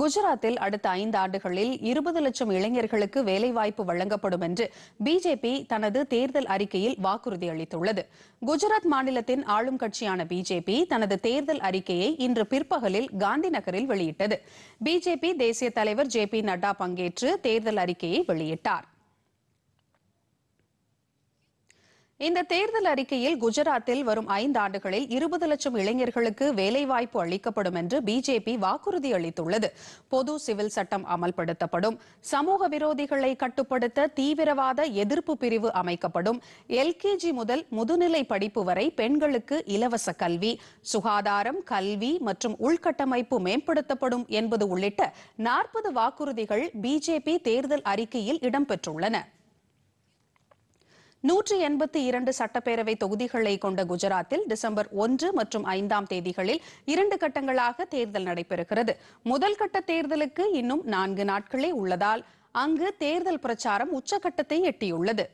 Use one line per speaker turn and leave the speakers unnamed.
குஜராத்தில் அடுத்த ஐந்து ஆண்டுகளில் இருபது லட்சம் இளைஞர்களுக்கு வேலைவாய்ப்பு வழங்கப்படும் என்று பிஜேபி தனது தேர்தல் அறிக்கையில் வாக்குறுதி அளித்துள்ளது குஜராத் மாநிலத்தின் ஆளும் கட்சியான பிஜேபி தனது தேர்தல் அறிக்கையை இன்று பிற்பகலில் காந்தி நகரில் வெளியிட்டது பிஜேபி தேசிய தலைவர் ஜே பி நட்டா பங்கேற்று தேர்தல் அறிக்கையை வெளியிட்டார் இந்த தேர்தல் அறிக்கையில் குஜராத்தில் வரும் ஐந்து ஆண்டுகளில் இருபது லட்சம் இளைஞர்களுக்கு வேலைவாய்ப்பு அளிக்கப்படும் என்று பிஜேபி வாக்குறுதி அளித்துள்ளது பொது சிவில் சட்டம் அமல்படுத்தப்படும் சமூக விரோதிகளை கட்டுப்படுத்த தீவிரவாத எதிர்ப்பு பிரிவு அமைக்கப்படும் எல்கேஜி முதல் முதுநிலை படிப்பு வரை பெண்களுக்கு இலவச கல்வி சுகாதாரம் கல்வி மற்றும் உள்கட்டமைப்பு மேம்படுத்தப்படும் என்பது உள்ளிட்ட நாற்பது வாக்குறுதிகள் பிஜேபி தேர்தல் அறிக்கையில் இடம்பெற்றுள்ளன நூற்றி எண்பத்தி இரண்டு சட்டப்பேரவை தொகுதிகளை கொண்ட குஜராத்தில் டிசம்பர் ஒன்று மற்றும் ஐந்தாம் தேதிகளில் இரண்டு கட்டங்களாக தேர்தல் நடைபெறுகிறது முதல் கட்ட தேர்தலுக்கு இன்னும் நான்கு நாட்களே உள்ளதால் அங்கு தேர்தல் பிரச்சாரம் உச்சகட்டத்தை எட்டியுள்ளது